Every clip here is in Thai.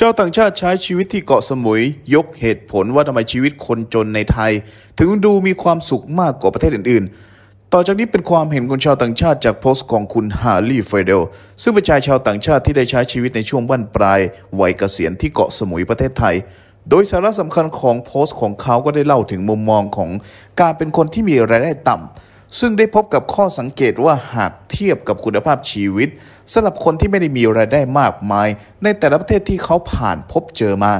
ชาวต่างชาติใช้ชีวิตที่เกาะสมุย ยกเหตุผลว่าทำไมชีวิตคนจนในไทย ถึงดูมีความสุขมากกว่าประเทศอื่น ๆ ต่อจากนี้เป็นความเห็นของชาวต่างชาติจากโพสต์ของคุณฮาร์ลีเฟรเดล ซึ่งเป็นชายชาวต่างชาติที่ได้ใช้ชีวิตในช่วงบั้นปลายวัยเกษียณที่เกาะสมุยประเทศไทย โดยสาระสำคัญของโพสต์ของเขาก็ได้เล่าถึงมุมมองของการเป็นคนที่มีรายได้ต่ำซึ่งได้พบกับข้อสังเกตว่าหากเทียบกับคุณภาพชีวิตสำหรับคนที่ไม่ได้มีรายได้มากมาย ในแต่ละประเทศที่เขาผ่านพบเจอมา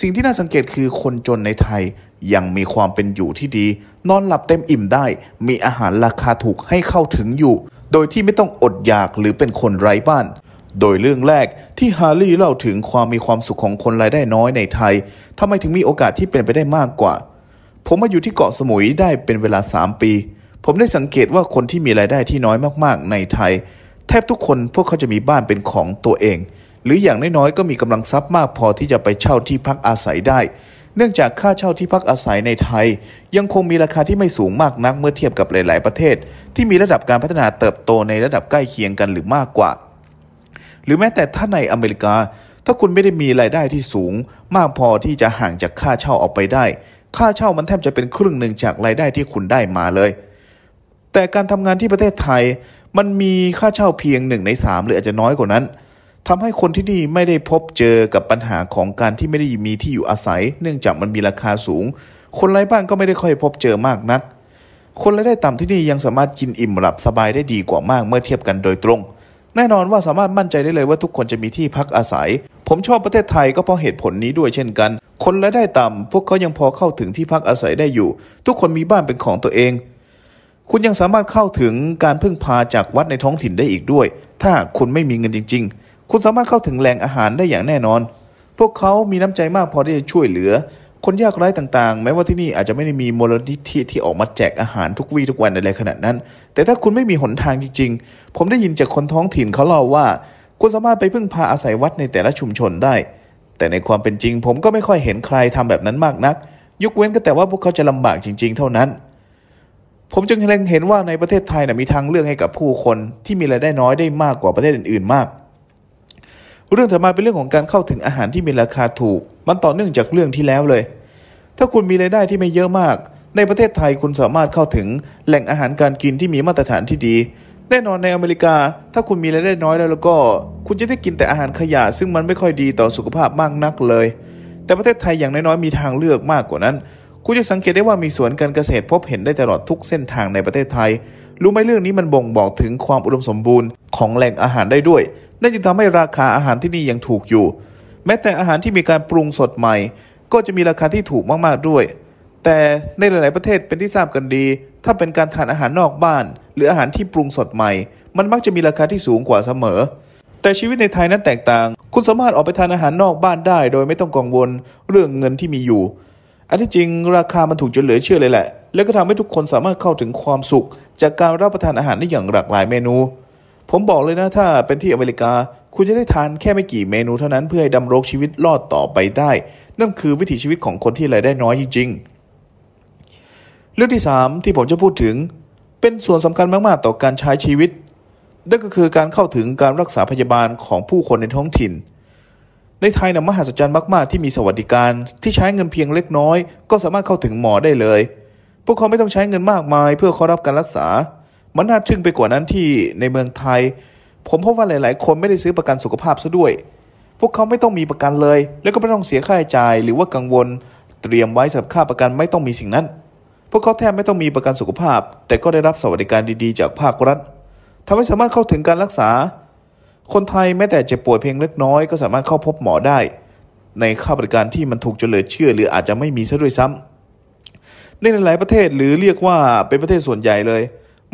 สิ่งที่น่าสังเกตคือคนจนในไทย ยังมีความเป็นอยู่ที่ดี นอนหลับเต็มอิ่มได้ มีอาหารราคาถูกให้เข้าถึงอยู่ โดยที่ไม่ต้องอดอยากหรือเป็นคนไร้บ้าน โดยเรื่องแรกที่ฮาร์ลี่เล่าถึงความมีความสุขของคนรายได้น้อยในไทยทำไมถึงมีโอกาสที่เป็นไปได้มากกว่า ผมมาอยู่ที่เกาะสมุยได้เป็นเวลา 3 ปีผมได้สังเกตว่าคนที่มีรายได้ที่น้อยมากๆในไทย แทบทุกคนพวกเขาจะมีบ้านเป็นของตัวเอง หรืออย่างน้อยๆก็มีกำลังทรัพย์มากพอที่จะไปเช่าที่พักอาศัยได้ เนื่องจากค่าเช่าที่พักอาศัยในไทย ยังคงมีราคาที่ไม่สูงมากนัก เมื่อเทียบกับหลาย ๆประเทศ ที่มีระดับการพัฒนาเติบโตในระดับใกล้เคียงกันหรือมากกว่า หรือแม้แต่ถ้าในอเมริกา ถ้าคุณไม่ได้มีรายได้ที่สูง มากพอที่จะห่างจากค่าเช่าออกไปได้ ค่าเช่ามันแทบจะเป็นครึ่งหนึ่งจากรายได้ที่คุณได้มาเลยแต่การทำงานที่ประเทศไทย มันมีค่าเช่าเพียงหนึ่งในสามหรืออาจจะน้อยกว่านั้นทำให้คนที่นี่ไม่ได้พบเจอกับปัญหาของการที่ไม่ได้มีที่อยู่อาศัย เนื่องจากมันมีราคาสูง คนไร้บ้านก็ไม่ได้ค่อยพบเจอมากนัก คนรายได้ต่ำที่นี่ยังสามารถกินอิ่มหลับสบายได้ดีกว่ามากเมื่อเทียบกันโดยตรง แน่นอนว่าสามารถมั่นใจได้เลยว่าทุกคนจะมีที่พักอาศัย ผมชอบประเทศไทยก็เพราะเหตุผลนี้ด้วยเช่นกัน คนรายได้ต่ำพวกเขายังพอเข้าถึงที่พักอาศัยได้อยู่ ทุกคนมีบ้านเป็นของตัวเองคุณยังสามารถเข้าถึงการพึ่งพาจากวัดในท้องถิ่นได้อีกด้วย ถ้าคุณไม่มีเงินจริงๆ คุณสามารถเข้าถึงแหล่งอาหารได้อย่างแน่นอน พวกเขามีน้ำใจมากพอที่จะช่วยเหลือ คนยากไร้ต่างๆ แม้ว่าที่นี่อาจจะไม่ได้มีมูลนิธิที่ออกมาแจกอาหารทุกวี่ทุกวันอะไรขนาดนั้น แต่ถ้าคุณไม่มีหนทางจริงๆ ผมได้ยินจากคนท้องถิ่นเขาเล่าว่า คุณสามารถไปพึ่งพาอาศัยวัดในแต่ละชุมชนได้ แต่ในความเป็นจริง ผมก็ไม่ค่อยเห็นใครทำแบบนั้นมากนัก ยกเว้นก็แต่ว่าพวกเขาจะลำบากจริงๆ เท่านั้นผมจึงเล็งเห็นว่าในประเทศไทยนะมีทางเลือกให้กับผู้คน ที่มีรายได้น้อยได้มากกว่าประเทศอื่นๆมาก เรื่องถัดมาเป็นเรื่องของการเข้าถึงอาหารที่มีราคาถูก มันต่อเนื่องจากเรื่องที่แล้วเลย ถ้าคุณมีรายได้ที่ไม่เยอะมาก ในประเทศไทยคุณสามารถเข้าถึงแหล่งอาหารการกินที่มีมาตรฐานที่ดี แน่นอนในอเมริกา ถ้าคุณมีรายได้น้อยแล้วแล้วก็ คุณจะได้กินแต่อาหารขยะ ซึ่งมันไม่ค่อยดีต่อสุขภาพมากนักเลย แต่ประเทศไทยอย่างน้อยๆมีทางเลือกมากกว่านั้นคุณจะสังเกตได้ว่ามีสวนการเกษตรพบเห็นได้ตลอดทุกเส้นทางในประเทศไทย รู้ไหมเรื่องนี้มันบ่งบอกถึงความอุดมสมบูรณ์ของแหล่งอาหารได้ด้วย นั่นจึงทำให้ราคาอาหารที่นี่ยังถูกอยู่ แม้แต่อาหารที่มีการปรุงสดใหม่ก็จะมีราคาที่ถูกมากๆด้วย แต่ในหลาย ๆประเทศเป็นที่ทราบกันดี ถ้าเป็นการทานอาหารนอกบ้าน หรืออาหารที่ปรุงสดใหม่ มันมักจะมีราคาที่สูงกว่าเสมอ แต่ชีวิตในไทยนั้นแตกต่าง คุณสามารถออกไปทานอาหารนอกบ้านได้ โดยไม่ต้องกังวลเรื่องเงินที่มีอยู่อันที่จริง ราคามันถูกจนเหลือเชื่อเลยแหละ แล้วก็ทำให้ทุกคนสามารถเข้าถึงความสุข จากการรับประทานอาหารได้อย่างหลากหลายเมนู ผมบอกเลยนะ ถ้าเป็นที่อเมริกา คุณจะได้ทานแค่ไม่กี่เมนูเท่านั้นเพื่อให้ดำรงชีวิตรอดต่อไปได้ นั่นคือวิถีชีวิตของคนที่รายได้น้อยจริงๆเรื่องที่ 3 ที่ผมจะพูดถึง เป็นส่วนสำคัญมาก ๆ ต่อการใช้ชีวิต นั่นก็คือการเข้าถึงการรักษาพยาบาลของผู้คนในท้องถิ่นในไทยนะมหัศจรรย์มากๆที่มีสวัสดิการที่ใช้เงินเพียงเล็กน้อยก็สามารถเข้าถึงหมอได้เลย พวกเขาไม่ต้องใช้เงินมากมายเพื่อเขารับการรักษา มันน่าทึ่งไปกว่านั้นที่ในเมืองไทย ผมพบว่าหลายๆ คนไม่ได้ซื้อประกันสุขภาพซะด้วย พวกเขาไม่ต้องมีประกันเลยแล้วก็ไม่ต้องเสียค่าใช้จ่ายหรือว่ากังวลเตรียมไว้สำหรับค่าประกันไม่ต้องมีสิ่งนั้น พวกเขาแทบไม่ต้องมีประกันสุขภาพแต่ก็ได้รับสวัสดิการดีๆจากภาครัฐทำให้สามารถเข้าถึงการรักษาคนไทยแม้แต่เจ็บป่วยเพียงเล็กน้อยก็สามารถเข้าพบหมอได้ ในค่าบริการที่มันถูกจนเหลือเชื่อหรืออาจจะไม่มีซะด้วยซ้ำ ในหลายประเทศหรือเรียกว่าเป็นประเทศส่วนใหญ่เลย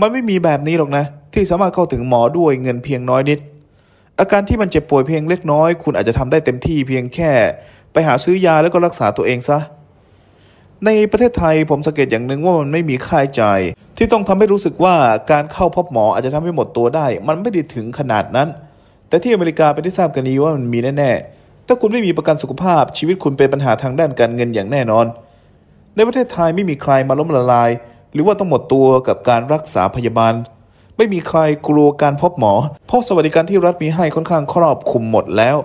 มันไม่มีแบบนี้หรอกนะ ที่สามารถเข้าถึงหมอด้วยเงินเพียงน้อยนิด อาการที่มันเจ็บป่วยเพียงเล็กน้อยคุณอาจจะทำได้เต็มที่เพียงแค่ ไปหาซื้อยาแล้วก็รักษาตัวเองซะ ในประเทศไทยผมสังเกตอย่างหนึ่งว่ามันไม่มีค่าใช้จ่ายที่ต้องทำให้รู้สึกว่าการเข้าพบหมออาจจะทำให้หมดตัวได้ มันไม่ได้ถึงขนาดนั้นแต่ที่อเมริกาเป็นที่ทราบกันดีว่ามันมีแน่ๆ ถ้าคุณไม่มีประกันสุขภาพชีวิตคุณเป็นปัญหาทางด้านการเงินอย่างแน่นอน ในประเทศไทยไม่มีใครมาล้มละลาย หรือว่าต้องหมดตัวกับการรักษาพยาบาล ไม่มีใครกลัวการพบหมอ เพราะสวัสดิการที่รัฐมีให้ค่อนข้างครอบคลุมหมดแล้ว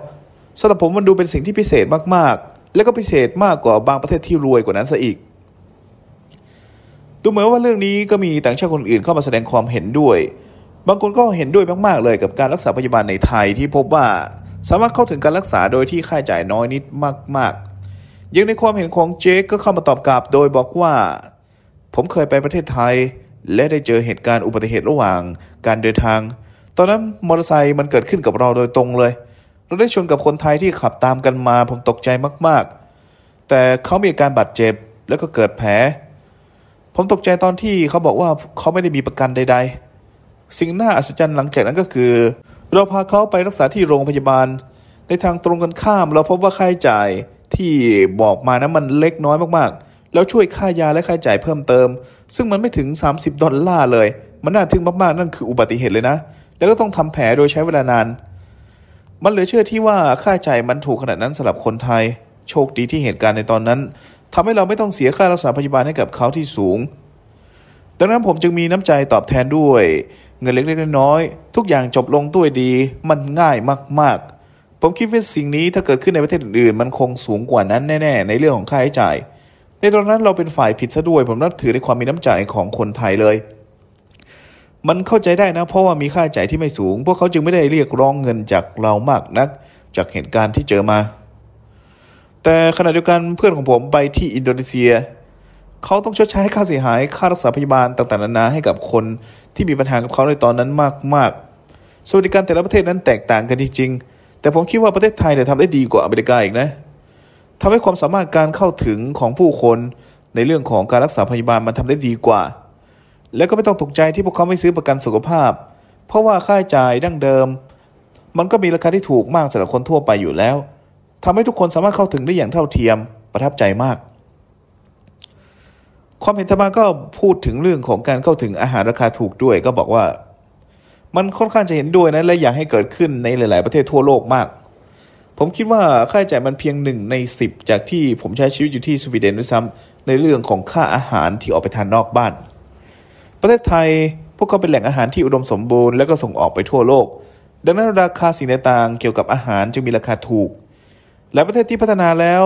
สำหรับผมมันดูเป็นสิ่งที่พิเศษมากๆ และก็พิเศษมากกว่าบางประเทศที่รวยกว่านั้นซะอีก ดูเหมือนว่าเรื่องนี้ก็มีต่างชาติคนอื่นเข้ามาแสดงความเห็นด้วยบางคนก็เห็นด้วยมากๆ เลยกับการรักษาพยาบาลในไทยที่พบว่าสามารถเข้าถึงการรักษาโดยที่ค่าใช้จ่ายน้อยนิดมาก ๆ ยังในความเห็นของเจคก็เข้ามาตอบกลับโดยบอกว่า ผมเคยไปประเทศไทย และได้เจอเหตุการณ์อุบัติเหตุระหว่างการเดินทาง ตอนนั้นมอเตอร์ไซค์มันเกิดขึ้นกับเราโดยตรงเลย เราได้ชนกับคนไทยที่ขับตามกันมาผมตกใจมากๆ แต่เขามีอาการบาดเจ็บแล้วก็เกิดแผลผมตกใจตอนที่เขาบอกว่าเขาไม่ได้มีประกันใดๆสิ่งน่าอัศจรรย์หลังจากนั้นก็คือ เราพาเขาไปรักษาที่โรงพยาบาล ในทางตรงกันข้ามเราพบว่าค่าใช้จ่ายที่บอกมานะมันเล็กน้อยมากๆ แล้วช่วยค่ายาและค่าใช้จ่ายเพิ่มเติม ซึ่งมันไม่ถึง 30 ดอลลาร์เลยมันน่าทึ่งมากๆนั่นคืออุบัติเหตุเลยนะ แล้วก็ต้องทำแผลโดยใช้เวลานาน มันเหลือเชื่อที่ว่าค่าใช้จ่ายมันถูกขนาดนั้นสำหรับคนไทย โชคดีที่เหตุการณ์ในตอนนั้น ทำให้เราไม่ต้องเสียค่ารักษาพยาบาลให้กับเขาที่สูงดังนั้นผมจึงมีน้ำใจตอบแทนด้วยเงินเล็กๆน้อยๆทุกอย่างจบลงด้วยดี มันง่ายมากๆ ผมคิดว่าสิ่งนี้ถ้าเกิดขึ้นในประเทศอื่นๆมันคงสูงกว่านั้นแน่ๆในเรื่องของค่าใช้จ่าย ในตอนนั้นเราเป็นฝ่ายผิดซะด้วย ผมนับถือในความมีน้ำใจของคนไทยเลย มันเข้าใจได้นะเพราะว่ามีค่าใช้จ่ายที่ไม่สูง พวกเขาจึงไม่ได้เรียกร้องเงินจากเรามากนัก จากเหตุการณ์ที่เจอมา แต่ขณะเดียวกันเพื่อนของผมไปที่อินโดนีเซียเขาต้องชดใช้ค่าเสียหายค่ารักษาพยาบาลต่างๆนานาให้กับคนที่มีปัญหากับเขาในตอนนั้นมากๆสวัสดิการแต่ละประเทศนั้นแตกต่างกันจริงๆ แต่ผมคิดว่าประเทศไทยเนี่ยทำได้ดีกว่าอเมริกาอีกนะทำให้ความสามารถการเข้าถึงของผู้คน ในเรื่องของการรักษาพยาบาลมันทำได้ดีกว่า และก็ไม่ต้องตกใจที่พวกเขาไม่ซื้อประกันสุขภาพ เพราะว่าค่าใช้จ่ายดั้งเดิม มันก็มีราคาที่ถูกมากสำหรับคนทั่วไปอยู่แล้ว ทำให้ทุกคนสามารถเข้าถึงได้อย่างเท่าเทียม ประทับใจมากความเห็นธรรมาก็พูดถึงเรื่องของการเข้าถึงอาหารราคาถูกด้วยก็บอกว่า มันค่อนข้างจะเห็นด้วยนะ และอยากให้เกิดขึ้นในหลายๆประเทศทั่วโลกมาก ผมคิดว่าค่าใช้จ่ายมันเพียงหนึ่งใน 10 จากที่ผมใช้ชีวิตอยู่ที่สวีเดนด้วยซ้ำในเรื่องของค่าอาหารที่ออกไปทานนอกบ้าน ประเทศไทยพวกเขาเป็นแหล่งอาหารที่อุดมสมบูรณ์และก็ส่งออกไปทั่วโลก ดังนั้นราคาสิ่งต่างๆเกี่ยวกับอาหารจึงมีราคาถูกหลายประเทศที่พัฒนาแล้ว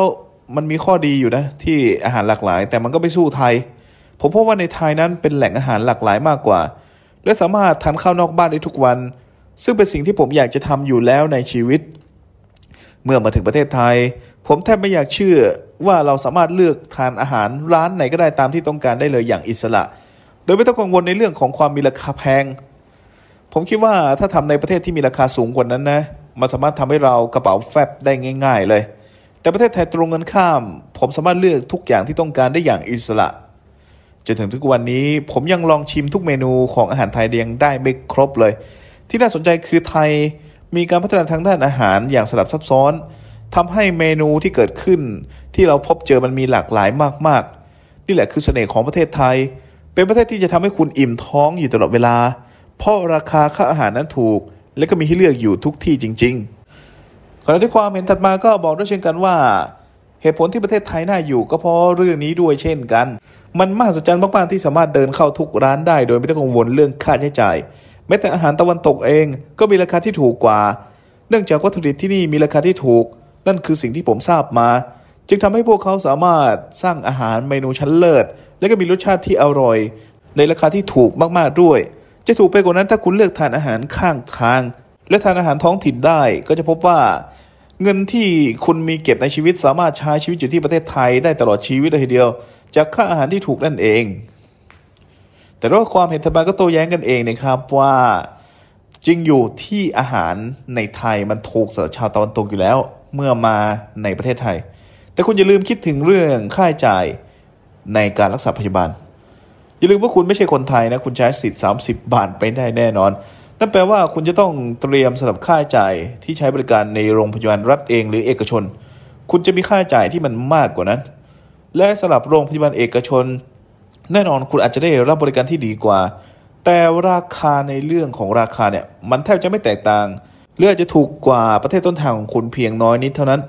มันมีข้อดีอยู่นะที่อาหารหลากหลายแต่มันก็ไม่สู้ไทย ผมพบว่าในไทยนั้นเป็นแหล่งอาหารหลากหลายมากกว่า และสามารถทานข้าวนอกบ้านได้ทุกวัน ซึ่งเป็นสิ่งที่ผมอยากจะทำอยู่แล้วในชีวิต เมื่อมาถึงประเทศไทย ผมแทบไม่อยากเชื่อว่าเราสามารถเลือกทานอาหารร้านไหนก็ได้ตามที่ต้องการได้เลยอย่างอิสระ โดยไม่ต้องกังวลในเรื่องของความมีราคาแพง ผมคิดว่าถ้าทำในประเทศที่มีราคาสูงกว่านั้นนะมันสามารถทำให้เรากระเป๋าแฟบได้ง่าย ๆ เลยแต่ประเทศไทยตรงเงินข้าม ผมสามารถเลือกทุกอย่างที่ต้องการได้อย่างอิสระจนถึงทุกวันนี้ผมยังลองชิมทุกเมนูของอาหารไทยยังได้ไม่ครบเลย ที่น่าสนใจคือไทย มีการพัฒนาทางด้านอาหารอย่างสลับซับซ้อน ทำให้เมนูที่เกิดขึ้น ที่เราพบเจอมันมีหลากหลายมากๆนี่แหละคือเสน่ห์ของประเทศไทย เป็นประเทศที่จะทำให้คุณอิ่มท้องอยู่ตลอดเวลา เพราะราคาค่าอาหารนั้นถูก และก็มีให้เลือกอยู่ทุกที่จริง ๆขณะที่ความเห็นถัดมาก็บอกด้วยเช่นกันว่า เหตุผลที่ประเทศไทยน่าอยู่ก็เพราะเรื่องนี้ด้วย เช่นกัน มันมหัศจรรย์มากๆที่สามารถเดินเข้าทุกร้านได้ โดยไม่ต้องกังวลเรื่องค่าใช้จ่ายแม้แต่อาหารตะวันตกเองก็มีราคาที่ถูกกว่าเนื่องจากวัตถุดิบที่นี่มีราคาที่ถูกนั่นคือสิ่งที่ผมทราบมา จึงทำให้พวกเขาสามารถสร้างอาหารเมนูชั้นเลิศและก็มีรสชาติที่อร่อย ในราคาที่ถูกมากๆด้วย จะถูกไปกว่านั้นถ้าคุณเลือกทานอาหารข้างทางและทานอาหารท้องถิ่นได้ก็จะพบว่าเงินที่คุณมีเก็บในชีวิต สามารถใช้ชีวิตอยู่ที่ประเทศไทยได้ตลอดชีวิตเลยทีเดียว จากค่าอาหารที่ถูกนั่นเอง แต่ว่าความเห็นทบานก็โต้แย้งกันเองนะครับว่า จริงอยู่ที่อาหารในไทยมันถูกสำหรับชาวตะวันตกอยู่แล้วเมื่อมาในประเทศไทย แต่คุณอย่าลืมคิดถึงเรื่องค่าใช้จ่ายในการรักษาพยาบาลอย่าลืมว่าคุณไม่ใช่คนไทยนะคุณใช้สิทธิ์30 บาทไปได้แน่นอนนั่นแปลว่าคุณจะต้องเตรียมสำหรับค่าจ่ายที่ใช้บริการในโรงพยาบาลรัฐเอง หรือเอกชน คุณจะมีค่าจ่ายที่มันมากกว่านั้น และสำหรับโรงพยาบาลเอกชน แน่นอนคุณอาจจะได้รับบริการที่ดีกว่า แต่ราคาในเรื่องของราคาเนี่ยมันแทบจะไม่แตกต่างหรืออาจจะถูกกว่าประเทศต้นทางของคุณเพียงน้อยนิดเท่านั้น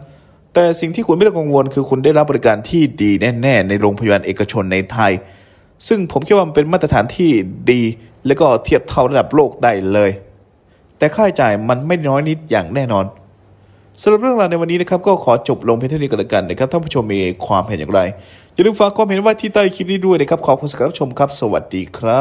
แต่สิ่งที่คุณไม่ต้องกังวล คือคุณได้รับบริการที่ดีแน่ๆในโรงพยาบาลเอกชนในไทย ซึ่งผมคิดว่ามันเป็นมาตรฐานที่ดีและก็เทียบเท่าระดับโลกได้เลย แต่ค่าใช้จ่ายมันไม่น้อยนิดอย่างแน่นอน สำหรับเรื่องราวในวันนี้นะครับก็ขอจบลงเพียงเท่านี้ก็นละกันนะครับท่านผู้ชมมีความเห็นอย่างไร อย่าลืมฝากความเห็นไว้ที่ใต้คลิปนี้ด้วยนะครับขอบคุณสำหรับชมครับ สวัสดีครับ